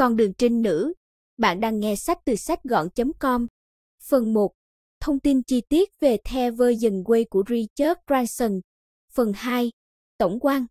Con đường trinh nữ. Bạn đang nghe sách từ sách gọn.com. Phần 1. Thông tin chi tiết về The Virgin Way của Richard Branson. Phần 2. Tổng quan.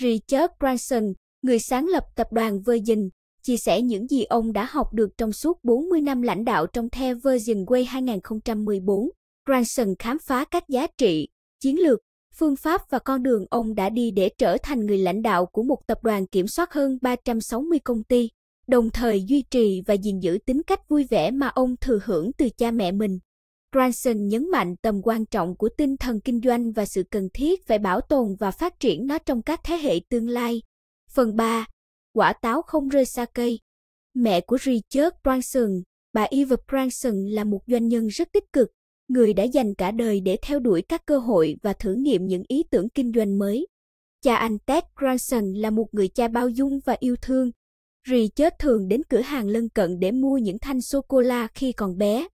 Richard Branson, người sáng lập tập đoàn Virgin, chia sẻ những gì ông đã học được trong suốt 40 năm lãnh đạo trong The Virgin Way 2014. Branson khám phá các giá trị, chiến lược, phương pháp và con đường ông đã đi để trở thành người lãnh đạo của một tập đoàn kiểm soát hơn 360 công ty đồng thời duy trì và gìn giữ tính cách vui vẻ mà ông thừa hưởng từ cha mẹ mình. Branson nhấn mạnh tầm quan trọng của tinh thần kinh doanh và sự cần thiết phải bảo tồn và phát triển nó trong các thế hệ tương lai. Phần 3. Quả táo không rơi xa cây Mẹ của Richard Branson, bà Eva Branson là một doanh nhân rất tích cực, người đã dành cả đời để theo đuổi các cơ hội và thử nghiệm những ý tưởng kinh doanh mới. Cha anh Ted Branson là một người cha bao dung và yêu thương, Rì chết thường đến cửa hàng lân cận để mua những thanh sô-cô-la khi còn bé.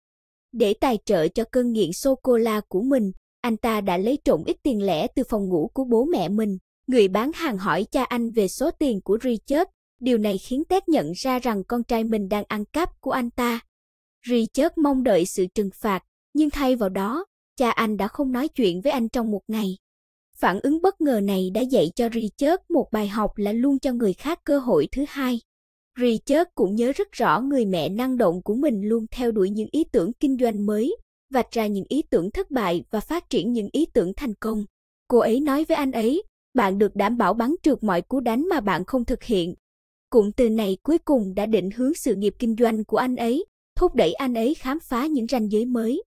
Để tài trợ cho cơn nghiện sô-cô-la của mình, anh ta đã lấy trộm ít tiền lẻ từ phòng ngủ của bố mẹ mình. Người bán hàng hỏi cha anh về số tiền của Richard. Điều này khiến Ted nhận ra rằng con trai mình đang ăn cắp của anh ta. Richard mong đợi sự trừng phạt, nhưng thay vào đó, cha anh đã không nói chuyện với anh trong một ngày. Phản ứng bất ngờ này đã dạy cho Richard một bài học là luôn cho người khác cơ hội thứ hai. Richard cũng nhớ rất rõ người mẹ năng động của mình luôn theo đuổi những ý tưởng kinh doanh mới, vạch ra những ý tưởng thất bại và phát triển những ý tưởng thành công. Cô ấy nói với anh ấy, bạn được đảm bảo bắn trượt mọi cú đánh mà bạn không thực hiện. Cụm từ này cuối cùng đã định hướng sự nghiệp kinh doanh của anh ấy, thúc đẩy anh ấy khám phá những ranh giới mới.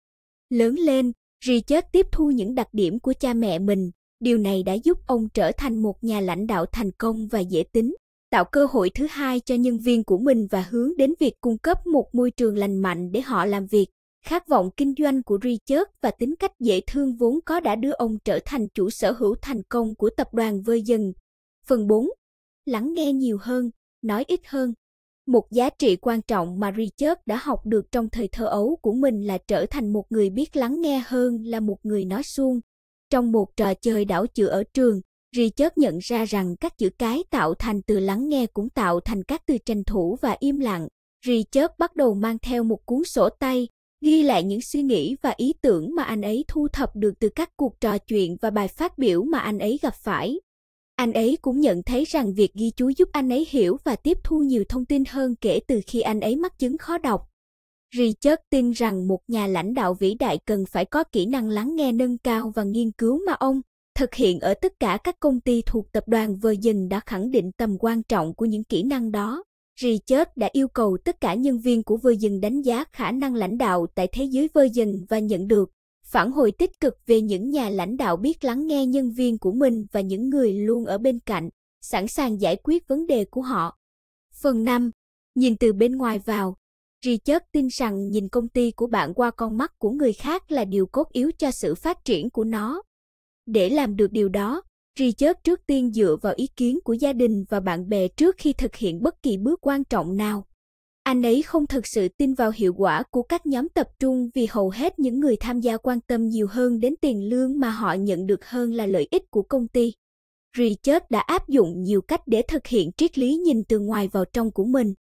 Lớn lên, Richard tiếp thu những đặc điểm của cha mẹ mình, điều này đã giúp ông trở thành một nhà lãnh đạo thành công và dễ tính tạo cơ hội thứ hai cho nhân viên của mình và hướng đến việc cung cấp một môi trường lành mạnh để họ làm việc. Khát vọng kinh doanh của Richard và tính cách dễ thương vốn có đã đưa ông trở thành chủ sở hữu thành công của tập đoàn dần Phần 4. Lắng nghe nhiều hơn, nói ít hơn. Một giá trị quan trọng mà Richard đã học được trong thời thơ ấu của mình là trở thành một người biết lắng nghe hơn là một người nói suông. Trong một trò chơi đảo chữ ở trường, Richard nhận ra rằng các chữ cái tạo thành từ lắng nghe cũng tạo thành các từ tranh thủ và im lặng. Richard bắt đầu mang theo một cuốn sổ tay, ghi lại những suy nghĩ và ý tưởng mà anh ấy thu thập được từ các cuộc trò chuyện và bài phát biểu mà anh ấy gặp phải. Anh ấy cũng nhận thấy rằng việc ghi chú giúp anh ấy hiểu và tiếp thu nhiều thông tin hơn kể từ khi anh ấy mắc chứng khó đọc. Richard tin rằng một nhà lãnh đạo vĩ đại cần phải có kỹ năng lắng nghe nâng cao và nghiên cứu mà ông thực hiện ở tất cả các công ty thuộc tập đoàn Virgin đã khẳng định tầm quan trọng của những kỹ năng đó. Richard đã yêu cầu tất cả nhân viên của Virgin đánh giá khả năng lãnh đạo tại thế giới Virgin và nhận được phản hồi tích cực về những nhà lãnh đạo biết lắng nghe nhân viên của mình và những người luôn ở bên cạnh, sẵn sàng giải quyết vấn đề của họ. Phần 5. Nhìn từ bên ngoài vào. Richard tin rằng nhìn công ty của bạn qua con mắt của người khác là điều cốt yếu cho sự phát triển của nó. Để làm được điều đó, Richard trước tiên dựa vào ý kiến của gia đình và bạn bè trước khi thực hiện bất kỳ bước quan trọng nào. Anh ấy không thực sự tin vào hiệu quả của các nhóm tập trung vì hầu hết những người tham gia quan tâm nhiều hơn đến tiền lương mà họ nhận được hơn là lợi ích của công ty. Richard đã áp dụng nhiều cách để thực hiện triết lý nhìn từ ngoài vào trong của mình.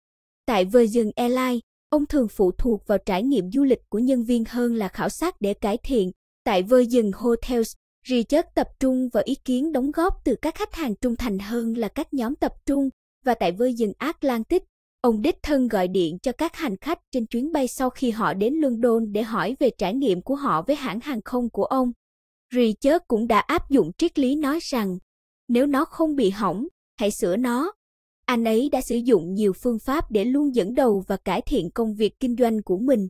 Tại Virgin Airlines, ông thường phụ thuộc vào trải nghiệm du lịch của nhân viên hơn là khảo sát để cải thiện. Tại Virgin Hotels, Research tập trung vào ý kiến đóng góp từ các khách hàng trung thành hơn là các nhóm tập trung và tại Virgin Atlantic, ông đích thân gọi điện cho các hành khách trên chuyến bay sau khi họ đến London để hỏi về trải nghiệm của họ với hãng hàng không của ông. Research cũng đã áp dụng triết lý nói rằng, nếu nó không bị hỏng, hãy sửa nó. Anh ấy đã sử dụng nhiều phương pháp để luôn dẫn đầu và cải thiện công việc kinh doanh của mình.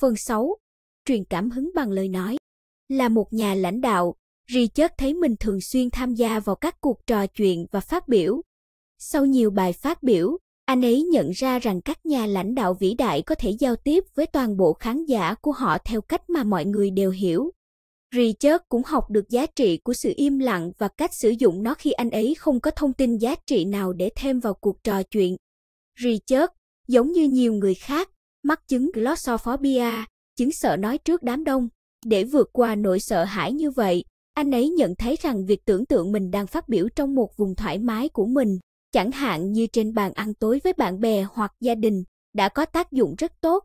Phần 6. Truyền cảm hứng bằng lời nói. Là một nhà lãnh đạo, Richard thấy mình thường xuyên tham gia vào các cuộc trò chuyện và phát biểu. Sau nhiều bài phát biểu, anh ấy nhận ra rằng các nhà lãnh đạo vĩ đại có thể giao tiếp với toàn bộ khán giả của họ theo cách mà mọi người đều hiểu. Richard cũng học được giá trị của sự im lặng và cách sử dụng nó khi anh ấy không có thông tin giá trị nào để thêm vào cuộc trò chuyện. Richard, giống như nhiều người khác, mắc chứng glossophobia, chứng sợ nói trước đám đông. Để vượt qua nỗi sợ hãi như vậy, anh ấy nhận thấy rằng việc tưởng tượng mình đang phát biểu trong một vùng thoải mái của mình, chẳng hạn như trên bàn ăn tối với bạn bè hoặc gia đình, đã có tác dụng rất tốt.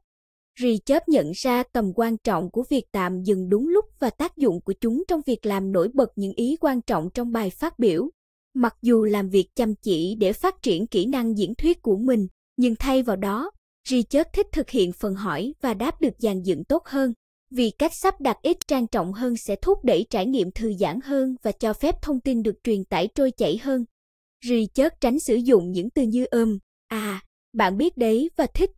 Ri chớp nhận ra tầm quan trọng của việc tạm dừng đúng lúc và tác dụng của chúng trong việc làm nổi bật những ý quan trọng trong bài phát biểu. Mặc dù làm việc chăm chỉ để phát triển kỹ năng diễn thuyết của mình, nhưng thay vào đó, Richard thích thực hiện phần hỏi và đáp được dàn dựng tốt hơn vì cách sắp đặt ít trang trọng hơn sẽ thúc đẩy trải nghiệm thư giãn hơn và cho phép thông tin được truyền tải trôi chảy hơn. Ri chớt tránh sử dụng những từ như ôm, um, à, bạn biết đấy và thích.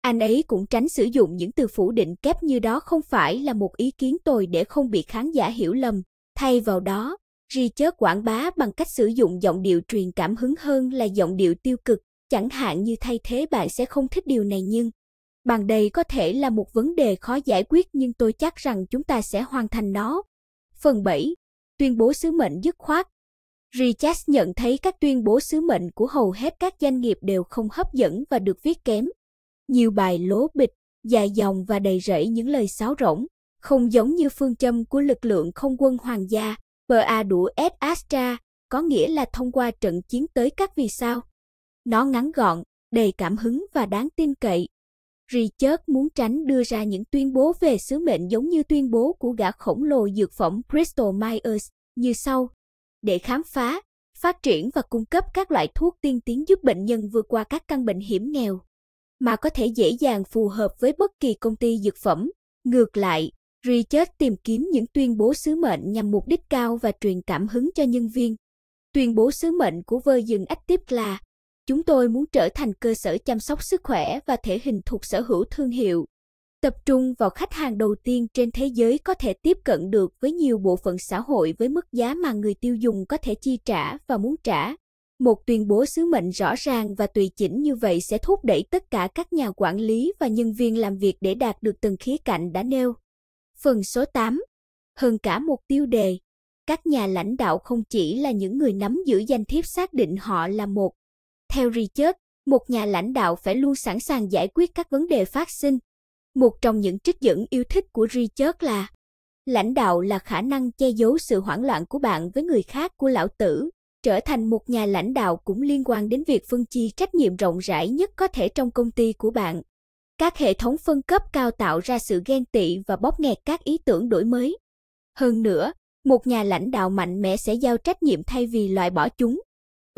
Anh ấy cũng tránh sử dụng những từ phủ định kép như đó không phải là một ý kiến tồi để không bị khán giả hiểu lầm. Thay vào đó, Ri chớt quảng bá bằng cách sử dụng giọng điệu truyền cảm hứng hơn là giọng điệu tiêu cực. Chẳng hạn như thay thế bạn sẽ không thích điều này nhưng bằng đây có thể là một vấn đề khó giải quyết nhưng tôi chắc rằng chúng ta sẽ hoàn thành nó. Phần 7. Tuyên bố sứ mệnh dứt khoát. richard nhận thấy các tuyên bố sứ mệnh của hầu hết các doanh nghiệp đều không hấp dẫn và được viết kém. Nhiều bài lố bịch, dài dòng và đầy rẫy những lời sáo rỗng, không giống như phương châm của lực lượng không quân hoàng gia, PA đủ S Astra, có nghĩa là thông qua trận chiến tới các vì sao. Nó ngắn gọn, đầy cảm hứng và đáng tin cậy, Richard muốn tránh đưa ra những tuyên bố về sứ mệnh giống như tuyên bố của gã khổng lồ dược phẩm Bristol Myers như sau. Để khám phá, phát triển và cung cấp các loại thuốc tiên tiến giúp bệnh nhân vượt qua các căn bệnh hiểm nghèo, mà có thể dễ dàng phù hợp với bất kỳ công ty dược phẩm. Ngược lại, Richard tìm kiếm những tuyên bố sứ mệnh nhằm mục đích cao và truyền cảm hứng cho nhân viên. Tuyên bố sứ mệnh của Virgin Active là Chúng tôi muốn trở thành cơ sở chăm sóc sức khỏe và thể hình thuộc sở hữu thương hiệu, tập trung vào khách hàng đầu tiên trên thế giới có thể tiếp cận được với nhiều bộ phận xã hội với mức giá mà người tiêu dùng có thể chi trả và muốn trả. Một tuyên bố sứ mệnh rõ ràng và tùy chỉnh như vậy sẽ thúc đẩy tất cả các nhà quản lý và nhân viên làm việc để đạt được từng khía cạnh đã nêu. Phần số 8. Hơn cả một tiêu đề, các nhà lãnh đạo không chỉ là những người nắm giữ danh thiếp xác định họ là một theo Richard, một nhà lãnh đạo phải luôn sẵn sàng giải quyết các vấn đề phát sinh. Một trong những trích dẫn yêu thích của Richard là Lãnh đạo là khả năng che giấu sự hoảng loạn của bạn với người khác của lão tử. Trở thành một nhà lãnh đạo cũng liên quan đến việc phân chia trách nhiệm rộng rãi nhất có thể trong công ty của bạn. Các hệ thống phân cấp cao tạo ra sự ghen tị và bóp nghẹt các ý tưởng đổi mới. Hơn nữa, một nhà lãnh đạo mạnh mẽ sẽ giao trách nhiệm thay vì loại bỏ chúng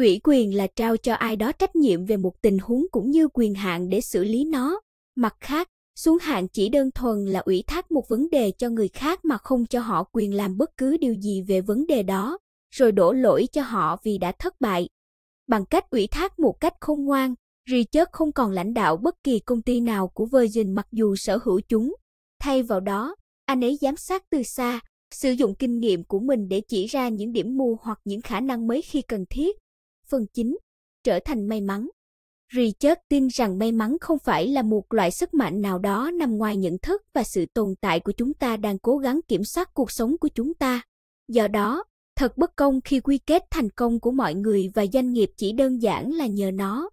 Ủy quyền là trao cho ai đó trách nhiệm về một tình huống cũng như quyền hạn để xử lý nó. Mặt khác, xuống hạn chỉ đơn thuần là ủy thác một vấn đề cho người khác mà không cho họ quyền làm bất cứ điều gì về vấn đề đó, rồi đổ lỗi cho họ vì đã thất bại. Bằng cách ủy thác một cách khôn ngoan, Richard không còn lãnh đạo bất kỳ công ty nào của Virgin mặc dù sở hữu chúng. Thay vào đó, anh ấy giám sát từ xa, sử dụng kinh nghiệm của mình để chỉ ra những điểm mù hoặc những khả năng mới khi cần thiết, phần chính Trở thành may mắn Richard tin rằng may mắn không phải là một loại sức mạnh nào đó nằm ngoài nhận thức và sự tồn tại của chúng ta đang cố gắng kiểm soát cuộc sống của chúng ta. Do đó, thật bất công khi quy kết thành công của mọi người và doanh nghiệp chỉ đơn giản là nhờ nó.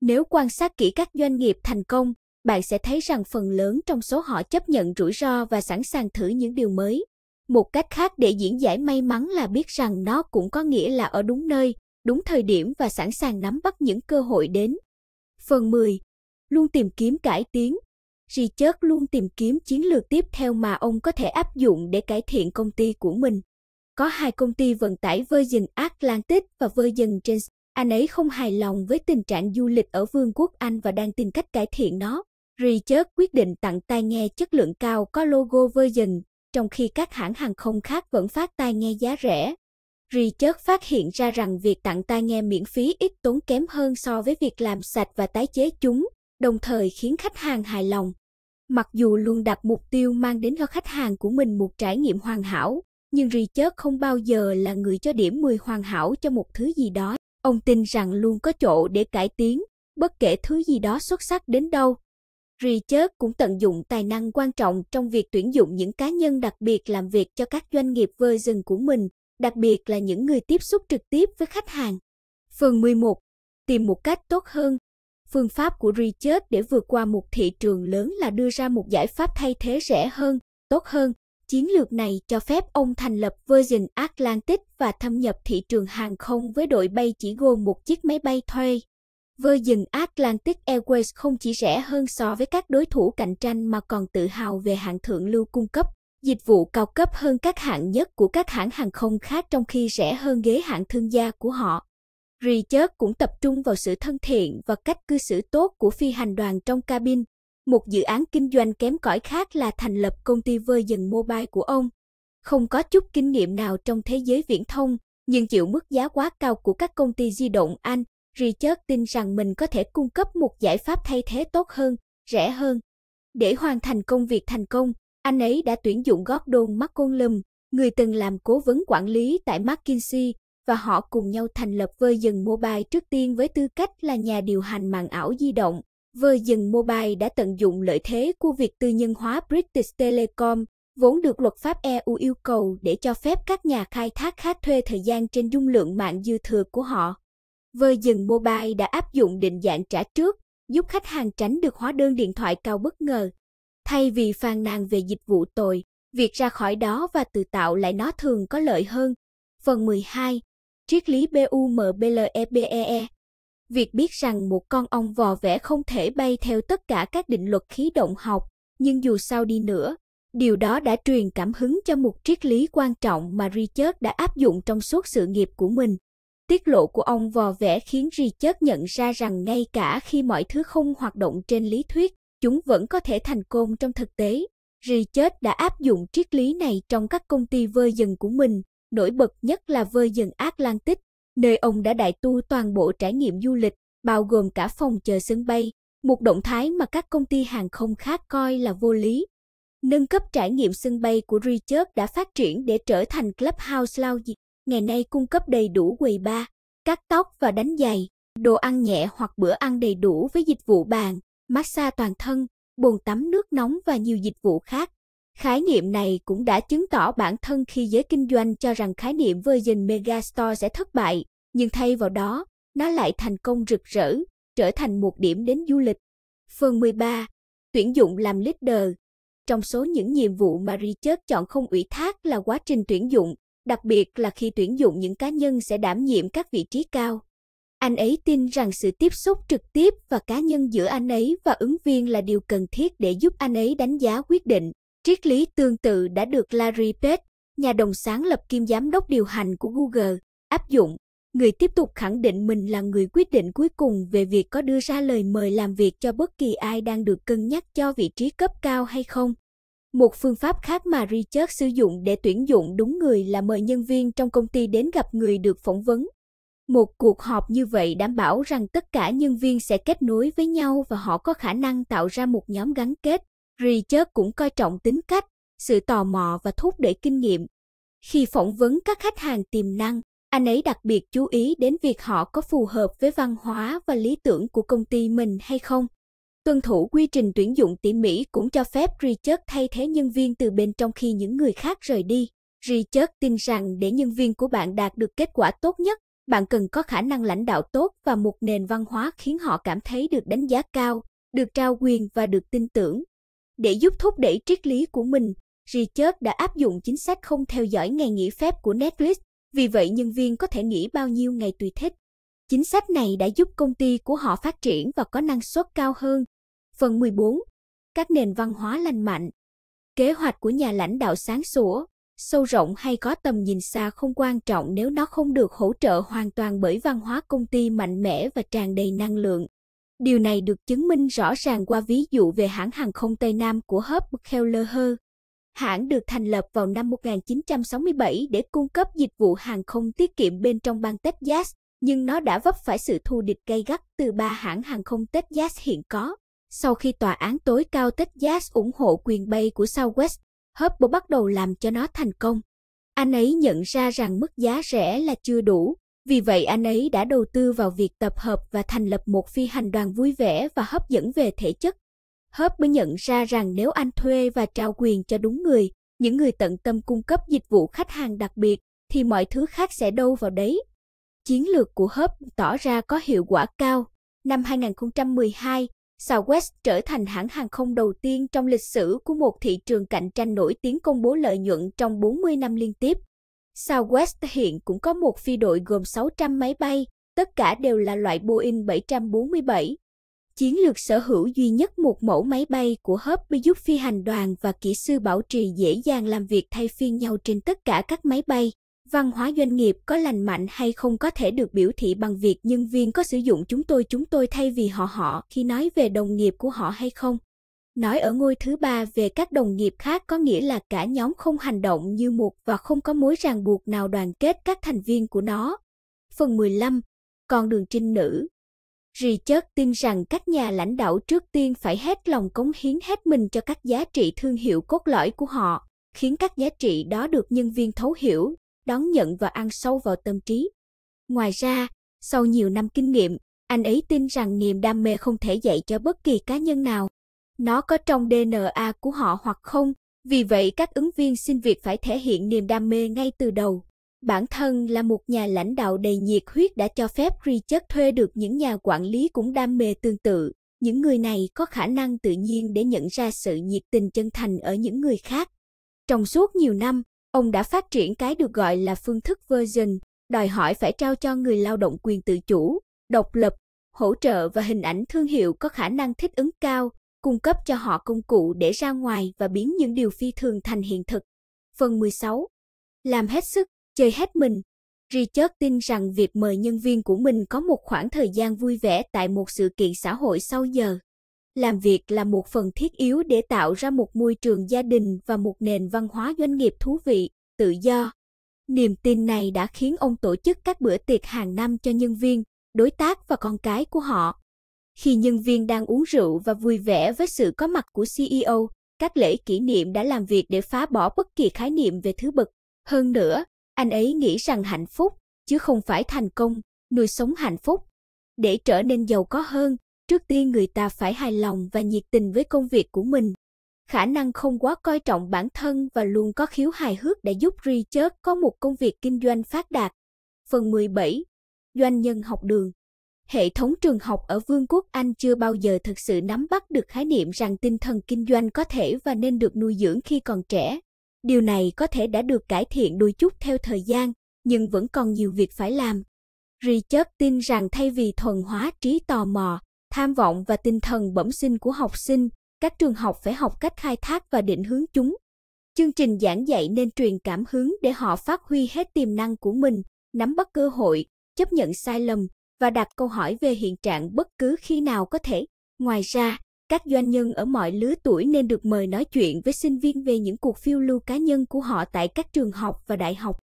Nếu quan sát kỹ các doanh nghiệp thành công, bạn sẽ thấy rằng phần lớn trong số họ chấp nhận rủi ro và sẵn sàng thử những điều mới. Một cách khác để diễn giải may mắn là biết rằng nó cũng có nghĩa là ở đúng nơi, đúng thời điểm và sẵn sàng nắm bắt những cơ hội đến. Phần 10. Luôn tìm kiếm cải tiến. Richard luôn tìm kiếm chiến lược tiếp theo mà ông có thể áp dụng để cải thiện công ty của mình. Có hai công ty vận tải Virgin Atlantic và Virgin Trans. Anh ấy không hài lòng với tình trạng du lịch ở Vương quốc Anh và đang tìm cách cải thiện nó. Richard quyết định tặng tai nghe chất lượng cao có logo Virgin, trong khi các hãng hàng không khác vẫn phát tai nghe giá rẻ. Richard phát hiện ra rằng việc tặng tai nghe miễn phí ít tốn kém hơn so với việc làm sạch và tái chế chúng, đồng thời khiến khách hàng hài lòng. Mặc dù luôn đặt mục tiêu mang đến cho khách hàng của mình một trải nghiệm hoàn hảo, nhưng Richard không bao giờ là người cho điểm 10 hoàn hảo cho một thứ gì đó. Ông tin rằng luôn có chỗ để cải tiến, bất kể thứ gì đó xuất sắc đến đâu. Richard cũng tận dụng tài năng quan trọng trong việc tuyển dụng những cá nhân đặc biệt làm việc cho các doanh nghiệp version của mình đặc biệt là những người tiếp xúc trực tiếp với khách hàng. Phần 11. Tìm một cách tốt hơn. Phương pháp của Richard để vượt qua một thị trường lớn là đưa ra một giải pháp thay thế rẻ hơn, tốt hơn. Chiến lược này cho phép ông thành lập Virgin Atlantic và thâm nhập thị trường hàng không với đội bay chỉ gồm một chiếc máy bay thuê. Virgin Atlantic Airways không chỉ rẻ hơn so với các đối thủ cạnh tranh mà còn tự hào về hạng thượng lưu cung cấp Dịch vụ cao cấp hơn các hạng nhất của các hãng hàng không khác trong khi rẻ hơn ghế hạng thương gia của họ. Richard cũng tập trung vào sự thân thiện và cách cư xử tốt của phi hành đoàn trong cabin. Một dự án kinh doanh kém cỏi khác là thành lập công ty dần Mobile của ông. Không có chút kinh nghiệm nào trong thế giới viễn thông, nhưng chịu mức giá quá cao của các công ty di động Anh, Richard tin rằng mình có thể cung cấp một giải pháp thay thế tốt hơn, rẻ hơn. Để hoàn thành công việc thành công, anh ấy đã tuyển dụng Gordon McCollum, người từng làm cố vấn quản lý tại McKinsey và họ cùng nhau thành lập Virgin Mobile trước tiên với tư cách là nhà điều hành mạng ảo di động. Virgin Mobile đã tận dụng lợi thế của việc tư nhân hóa British Telecom, vốn được luật pháp EU yêu cầu để cho phép các nhà khai thác khác thuê thời gian trên dung lượng mạng dư thừa của họ. Virgin Mobile đã áp dụng định dạng trả trước, giúp khách hàng tránh được hóa đơn điện thoại cao bất ngờ. Thay vì phàn nàn về dịch vụ tồi, việc ra khỏi đó và tự tạo lại nó thường có lợi hơn. Phần 12. Triết lý BUMBLEBEE e e. Việc biết rằng một con ong vò vẽ không thể bay theo tất cả các định luật khí động học, nhưng dù sao đi nữa, điều đó đã truyền cảm hứng cho một triết lý quan trọng mà Richard đã áp dụng trong suốt sự nghiệp của mình. Tiết lộ của ông vò vẽ khiến Richard nhận ra rằng ngay cả khi mọi thứ không hoạt động trên lý thuyết, chúng vẫn có thể thành công trong thực tế. Richard đã áp dụng triết lý này trong các công ty vơ dần của mình, nổi bật nhất là vơ dần Atlantic, nơi ông đã đại tu toàn bộ trải nghiệm du lịch, bao gồm cả phòng chờ sân bay, một động thái mà các công ty hàng không khác coi là vô lý. Nâng cấp trải nghiệm sân bay của Richard đã phát triển để trở thành Clubhouse Lounge, ngày nay cung cấp đầy đủ quầy bar, cắt tóc và đánh giày, đồ ăn nhẹ hoặc bữa ăn đầy đủ với dịch vụ bàn, massage toàn thân, bồn tắm nước nóng và nhiều dịch vụ khác. Khái niệm này cũng đã chứng tỏ bản thân khi giới kinh doanh cho rằng khái niệm Virgin Megastore sẽ thất bại, nhưng thay vào đó, nó lại thành công rực rỡ, trở thành một điểm đến du lịch. Phần 13. Tuyển dụng làm leader Trong số những nhiệm vụ mà Richard chọn không ủy thác là quá trình tuyển dụng, đặc biệt là khi tuyển dụng những cá nhân sẽ đảm nhiệm các vị trí cao. Anh ấy tin rằng sự tiếp xúc trực tiếp và cá nhân giữa anh ấy và ứng viên là điều cần thiết để giúp anh ấy đánh giá quyết định. Triết lý tương tự đã được Larry Page, nhà đồng sáng lập kiêm giám đốc điều hành của Google, áp dụng. Người tiếp tục khẳng định mình là người quyết định cuối cùng về việc có đưa ra lời mời làm việc cho bất kỳ ai đang được cân nhắc cho vị trí cấp cao hay không. Một phương pháp khác mà Richard sử dụng để tuyển dụng đúng người là mời nhân viên trong công ty đến gặp người được phỏng vấn một cuộc họp như vậy đảm bảo rằng tất cả nhân viên sẽ kết nối với nhau và họ có khả năng tạo ra một nhóm gắn kết. Richard cũng coi trọng tính cách, sự tò mò và thúc đẩy kinh nghiệm. Khi phỏng vấn các khách hàng tiềm năng, anh ấy đặc biệt chú ý đến việc họ có phù hợp với văn hóa và lý tưởng của công ty mình hay không. Tuân thủ quy trình tuyển dụng tỉ mỉ cũng cho phép Richard thay thế nhân viên từ bên trong khi những người khác rời đi. Richard tin rằng để nhân viên của bạn đạt được kết quả tốt nhất, bạn cần có khả năng lãnh đạo tốt và một nền văn hóa khiến họ cảm thấy được đánh giá cao, được trao quyền và được tin tưởng. Để giúp thúc đẩy triết lý của mình, Richard đã áp dụng chính sách không theo dõi ngày nghỉ phép của Netflix, vì vậy nhân viên có thể nghỉ bao nhiêu ngày tùy thích. Chính sách này đã giúp công ty của họ phát triển và có năng suất cao hơn. Phần 14. Các nền văn hóa lành mạnh Kế hoạch của nhà lãnh đạo sáng sủa sâu rộng hay có tầm nhìn xa không quan trọng nếu nó không được hỗ trợ hoàn toàn bởi văn hóa công ty mạnh mẽ và tràn đầy năng lượng. Điều này được chứng minh rõ ràng qua ví dụ về hãng hàng không Tây Nam của Hub Kelleher. Hãng được thành lập vào năm 1967 để cung cấp dịch vụ hàng không tiết kiệm bên trong bang Texas, nhưng nó đã vấp phải sự thù địch gay gắt từ ba hãng hàng không Texas hiện có. Sau khi tòa án tối cao Texas ủng hộ quyền bay của Southwest Hubble bắt đầu làm cho nó thành công. Anh ấy nhận ra rằng mức giá rẻ là chưa đủ, vì vậy anh ấy đã đầu tư vào việc tập hợp và thành lập một phi hành đoàn vui vẻ và hấp dẫn về thể chất. Hubble nhận ra rằng nếu anh thuê và trao quyền cho đúng người, những người tận tâm cung cấp dịch vụ khách hàng đặc biệt, thì mọi thứ khác sẽ đâu vào đấy. Chiến lược của Hub tỏ ra có hiệu quả cao. Năm 2012, Southwest trở thành hãng hàng không đầu tiên trong lịch sử của một thị trường cạnh tranh nổi tiếng công bố lợi nhuận trong 40 năm liên tiếp. Southwest hiện cũng có một phi đội gồm 600 máy bay, tất cả đều là loại Boeing 747. Chiến lược sở hữu duy nhất một mẫu máy bay của Hub giúp phi hành đoàn và kỹ sư bảo trì dễ dàng làm việc thay phiên nhau trên tất cả các máy bay. Văn hóa doanh nghiệp có lành mạnh hay không có thể được biểu thị bằng việc nhân viên có sử dụng chúng tôi chúng tôi thay vì họ họ khi nói về đồng nghiệp của họ hay không. Nói ở ngôi thứ ba về các đồng nghiệp khác có nghĩa là cả nhóm không hành động như một và không có mối ràng buộc nào đoàn kết các thành viên của nó. Phần 15. Con đường trinh nữ Rì Richard tin rằng các nhà lãnh đạo trước tiên phải hết lòng cống hiến hết mình cho các giá trị thương hiệu cốt lõi của họ, khiến các giá trị đó được nhân viên thấu hiểu đón nhận và ăn sâu vào tâm trí. Ngoài ra, sau nhiều năm kinh nghiệm, anh ấy tin rằng niềm đam mê không thể dạy cho bất kỳ cá nhân nào. Nó có trong DNA của họ hoặc không, vì vậy các ứng viên xin việc phải thể hiện niềm đam mê ngay từ đầu. Bản thân là một nhà lãnh đạo đầy nhiệt huyết đã cho phép Richard thuê được những nhà quản lý cũng đam mê tương tự. Những người này có khả năng tự nhiên để nhận ra sự nhiệt tình chân thành ở những người khác. Trong suốt nhiều năm, Ông đã phát triển cái được gọi là phương thức version, đòi hỏi phải trao cho người lao động quyền tự chủ, độc lập, hỗ trợ và hình ảnh thương hiệu có khả năng thích ứng cao, cung cấp cho họ công cụ để ra ngoài và biến những điều phi thường thành hiện thực. Phần 16. Làm hết sức, chơi hết mình. Richard tin rằng việc mời nhân viên của mình có một khoảng thời gian vui vẻ tại một sự kiện xã hội sau giờ làm việc là một phần thiết yếu để tạo ra một môi trường gia đình và một nền văn hóa doanh nghiệp thú vị tự do niềm tin này đã khiến ông tổ chức các bữa tiệc hàng năm cho nhân viên đối tác và con cái của họ khi nhân viên đang uống rượu và vui vẻ với sự có mặt của ceo các lễ kỷ niệm đã làm việc để phá bỏ bất kỳ khái niệm về thứ bậc hơn nữa anh ấy nghĩ rằng hạnh phúc chứ không phải thành công nuôi sống hạnh phúc để trở nên giàu có hơn trước tiên người ta phải hài lòng và nhiệt tình với công việc của mình khả năng không quá coi trọng bản thân và luôn có khiếu hài hước để giúp Richard có một công việc kinh doanh phát đạt. Phần 17. Doanh nhân học đường Hệ thống trường học ở Vương quốc Anh chưa bao giờ thực sự nắm bắt được khái niệm rằng tinh thần kinh doanh có thể và nên được nuôi dưỡng khi còn trẻ. Điều này có thể đã được cải thiện đôi chút theo thời gian, nhưng vẫn còn nhiều việc phải làm. Richard tin rằng thay vì thuần hóa trí tò mò, tham vọng và tinh thần bẩm sinh của học sinh, các trường học phải học cách khai thác và định hướng chúng. Chương trình giảng dạy nên truyền cảm hứng để họ phát huy hết tiềm năng của mình, nắm bắt cơ hội, chấp nhận sai lầm và đặt câu hỏi về hiện trạng bất cứ khi nào có thể. Ngoài ra, các doanh nhân ở mọi lứa tuổi nên được mời nói chuyện với sinh viên về những cuộc phiêu lưu cá nhân của họ tại các trường học và đại học.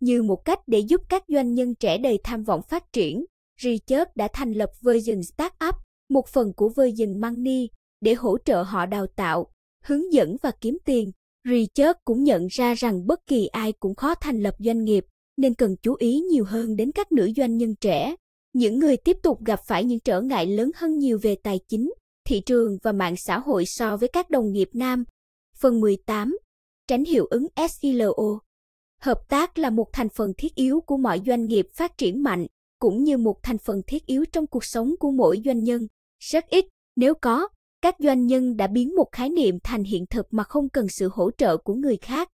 Như một cách để giúp các doanh nhân trẻ đầy tham vọng phát triển, Richard đã thành lập Virgin Startup, một phần của Virgin Money để hỗ trợ họ đào tạo, hướng dẫn và kiếm tiền. Richard cũng nhận ra rằng bất kỳ ai cũng khó thành lập doanh nghiệp, nên cần chú ý nhiều hơn đến các nữ doanh nhân trẻ. Những người tiếp tục gặp phải những trở ngại lớn hơn nhiều về tài chính, thị trường và mạng xã hội so với các đồng nghiệp nam. Phần 18. Tránh hiệu ứng SILO Hợp tác là một thành phần thiết yếu của mọi doanh nghiệp phát triển mạnh, cũng như một thành phần thiết yếu trong cuộc sống của mỗi doanh nhân. Rất ít, nếu có, các doanh nhân đã biến một khái niệm thành hiện thực mà không cần sự hỗ trợ của người khác.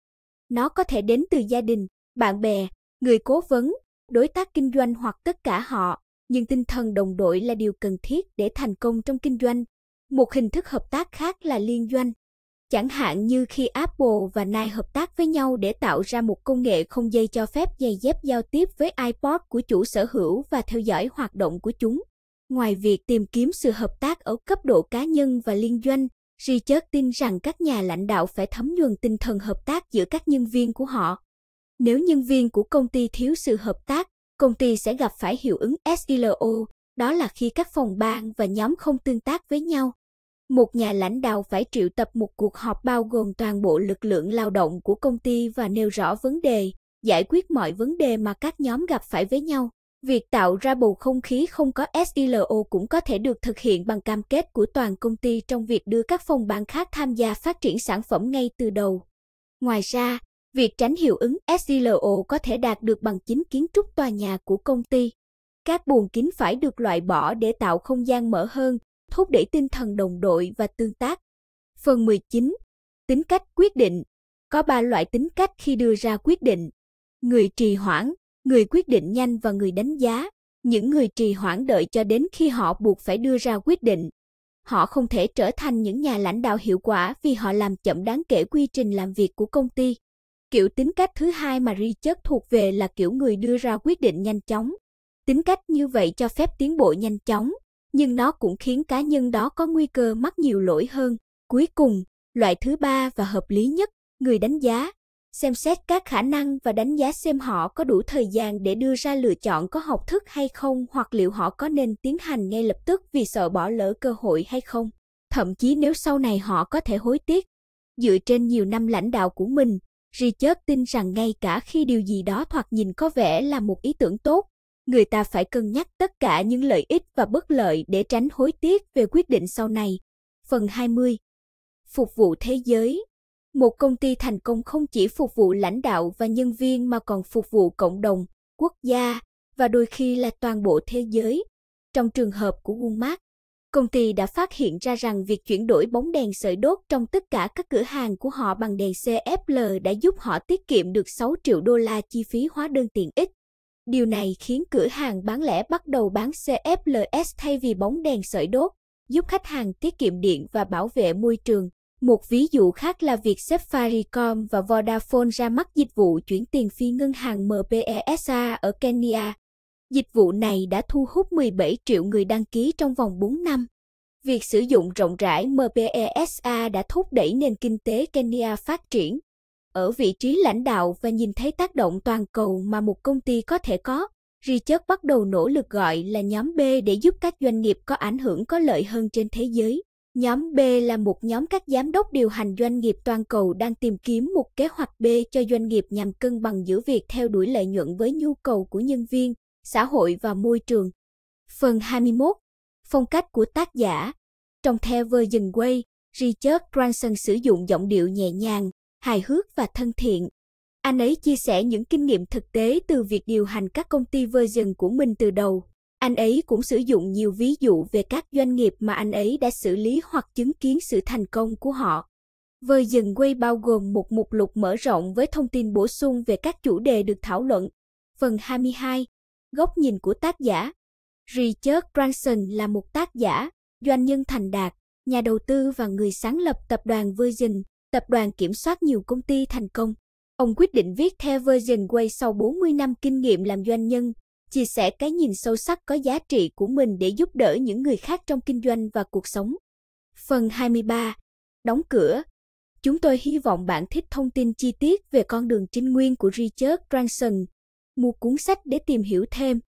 Nó có thể đến từ gia đình, bạn bè, người cố vấn, đối tác kinh doanh hoặc tất cả họ, nhưng tinh thần đồng đội là điều cần thiết để thành công trong kinh doanh. Một hình thức hợp tác khác là liên doanh. Chẳng hạn như khi Apple và Nike hợp tác với nhau để tạo ra một công nghệ không dây cho phép giày dép giao tiếp với iPod của chủ sở hữu và theo dõi hoạt động của chúng. Ngoài việc tìm kiếm sự hợp tác ở cấp độ cá nhân và liên doanh, Richard tin rằng các nhà lãnh đạo phải thấm nhuần tinh thần hợp tác giữa các nhân viên của họ. Nếu nhân viên của công ty thiếu sự hợp tác, công ty sẽ gặp phải hiệu ứng SILO, đó là khi các phòng ban và nhóm không tương tác với nhau. Một nhà lãnh đạo phải triệu tập một cuộc họp bao gồm toàn bộ lực lượng lao động của công ty và nêu rõ vấn đề, giải quyết mọi vấn đề mà các nhóm gặp phải với nhau. Việc tạo ra bầu không khí không có SILO cũng có thể được thực hiện bằng cam kết của toàn công ty trong việc đưa các phòng ban khác tham gia phát triển sản phẩm ngay từ đầu. Ngoài ra, việc tránh hiệu ứng SILO có thể đạt được bằng chính kiến trúc tòa nhà của công ty. Các buồng kính phải được loại bỏ để tạo không gian mở hơn, thúc đẩy tinh thần đồng đội và tương tác. Phần 19. Tính cách quyết định. Có 3 loại tính cách khi đưa ra quyết định. Người trì hoãn, người quyết định nhanh và người đánh giá, những người trì hoãn đợi cho đến khi họ buộc phải đưa ra quyết định. Họ không thể trở thành những nhà lãnh đạo hiệu quả vì họ làm chậm đáng kể quy trình làm việc của công ty. Kiểu tính cách thứ hai mà Richard thuộc về là kiểu người đưa ra quyết định nhanh chóng. Tính cách như vậy cho phép tiến bộ nhanh chóng, nhưng nó cũng khiến cá nhân đó có nguy cơ mắc nhiều lỗi hơn. Cuối cùng, loại thứ ba và hợp lý nhất, người đánh giá, xem xét các khả năng và đánh giá xem họ có đủ thời gian để đưa ra lựa chọn có học thức hay không hoặc liệu họ có nên tiến hành ngay lập tức vì sợ bỏ lỡ cơ hội hay không thậm chí nếu sau này họ có thể hối tiếc dựa trên nhiều năm lãnh đạo của mình richard tin rằng ngay cả khi điều gì đó thoạt nhìn có vẻ là một ý tưởng tốt người ta phải cân nhắc tất cả những lợi ích và bất lợi để tránh hối tiếc về quyết định sau này. Phần 20 Phục vụ thế giới một công ty thành công không chỉ phục vụ lãnh đạo và nhân viên mà còn phục vụ cộng đồng, quốc gia và đôi khi là toàn bộ thế giới. Trong trường hợp của Walmart, công ty đã phát hiện ra rằng việc chuyển đổi bóng đèn sợi đốt trong tất cả các cửa hàng của họ bằng đèn CFL đã giúp họ tiết kiệm được 6 triệu đô la chi phí hóa đơn tiện ích. Điều này khiến cửa hàng bán lẻ bắt đầu bán CFLS thay vì bóng đèn sợi đốt, giúp khách hàng tiết kiệm điện và bảo vệ môi trường. Một ví dụ khác là việc Safaricom và Vodafone ra mắt dịch vụ chuyển tiền phi ngân hàng MPESA ở Kenya. Dịch vụ này đã thu hút 17 triệu người đăng ký trong vòng 4 năm. Việc sử dụng rộng rãi MPESA đã thúc đẩy nền kinh tế Kenya phát triển ở vị trí lãnh đạo và nhìn thấy tác động toàn cầu mà một công ty có thể có, Richard bắt đầu nỗ lực gọi là nhóm B để giúp các doanh nghiệp có ảnh hưởng có lợi hơn trên thế giới. Nhóm B là một nhóm các giám đốc điều hành doanh nghiệp toàn cầu đang tìm kiếm một kế hoạch B cho doanh nghiệp nhằm cân bằng giữa việc theo đuổi lợi nhuận với nhu cầu của nhân viên, xã hội và môi trường. Phần 21. Phong cách của tác giả. Trong The Virgin Way, Richard Branson sử dụng giọng điệu nhẹ nhàng, hài hước và thân thiện. Anh ấy chia sẻ những kinh nghiệm thực tế từ việc điều hành các công ty Virgin của mình từ đầu. Anh ấy cũng sử dụng nhiều ví dụ về các doanh nghiệp mà anh ấy đã xử lý hoặc chứng kiến sự thành công của họ. Version Way bao gồm một mục lục mở rộng với thông tin bổ sung về các chủ đề được thảo luận. Phần 22 Góc nhìn của tác giả Richard Branson là một tác giả, doanh nhân thành đạt, nhà đầu tư và người sáng lập tập đoàn Virgin, tập đoàn kiểm soát nhiều công ty thành công. Ông quyết định viết theo Virgin Way sau 40 năm kinh nghiệm làm doanh nhân, chia sẻ cái nhìn sâu sắc có giá trị của mình để giúp đỡ những người khác trong kinh doanh và cuộc sống. Phần 23. Đóng cửa. Chúng tôi hy vọng bạn thích thông tin chi tiết về con đường chính nguyên của Richard Branson. Mua cuốn sách để tìm hiểu thêm.